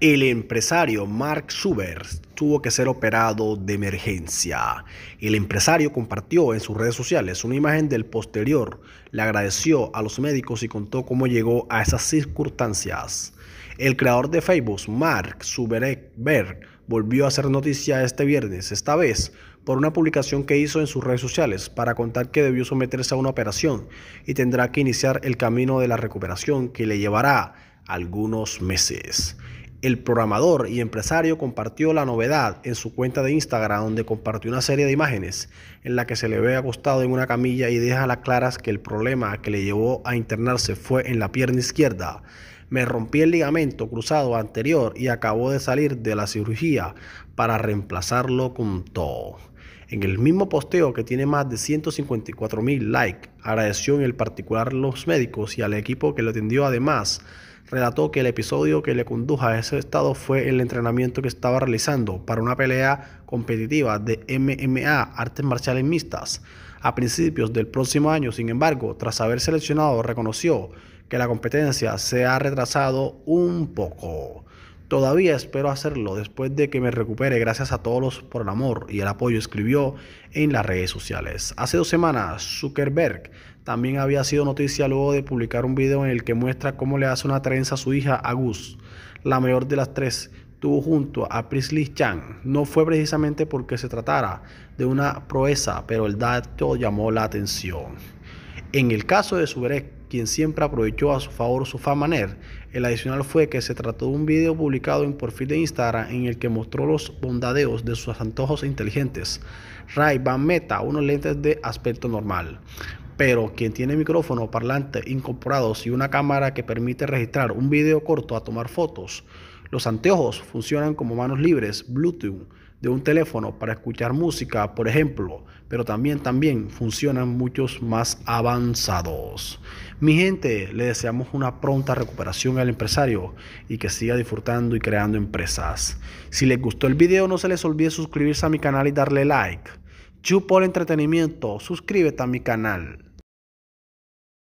El empresario Mark Zuber tuvo que ser operado de emergencia. El empresario compartió en sus redes sociales una imagen del posterior, le agradeció a los médicos y contó cómo llegó a esas circunstancias. El creador de Facebook, Mark Zuckerberg, volvió a hacer noticia este viernes, esta vez por una publicación que hizo en sus redes sociales para contar que debió someterse a una operación y tendrá que iniciar el camino de la recuperación que le llevará algunos meses. El programador y empresario compartió la novedad en su cuenta de Instagram donde compartió una serie de imágenes en la que se le ve acostado en una camilla y deja las claras que el problema que le llevó a internarse fue en la pierna izquierda. Me rompí el ligamento cruzado anterior y acabó de salir de la cirugía para reemplazarlo con todo. En el mismo posteo que tiene más de 154 mil likes, agradeció en el particular a los médicos y al equipo que lo atendió. Además, relató que el episodio que le condujo a ese estado fue el entrenamiento que estaba realizando para una pelea competitiva de MMA, artes marciales mixtas, a principios del próximo año. Sin embargo, tras haber seleccionado, reconoció que la competencia se ha retrasado un poco. Todavía espero hacerlo después de que me recupere gracias a todos por el amor y el apoyo, escribió en las redes sociales. Hace dos semanas, Zuckerberg también había sido noticia luego de publicar un video en el que muestra cómo le hace una trenza a su hija Agus, la mayor de las tres, tuvo junto a Prisley Chang. no fue precisamente porque se tratara de una proeza, pero el dato llamó la atención. En el caso de Suberet, quien siempre aprovechó a su favor su fama nerd, el adicional fue que se trató de un video publicado en perfil de Instagram en el que mostró los bondadeos de sus antojos inteligentes, ray van Meta, unos lentes de aspecto normal. Pero quien tiene micrófono, parlante incorporados y una cámara que permite registrar un video corto a tomar fotos, los anteojos funcionan como manos libres, Bluetooth, de un teléfono para escuchar música, por ejemplo, pero también, también funcionan muchos más avanzados. Mi gente, le deseamos una pronta recuperación al empresario y que siga disfrutando y creando empresas. Si les gustó el video, no se les olvide suscribirse a mi canal y darle like. Chupol entretenimiento, suscríbete a mi canal.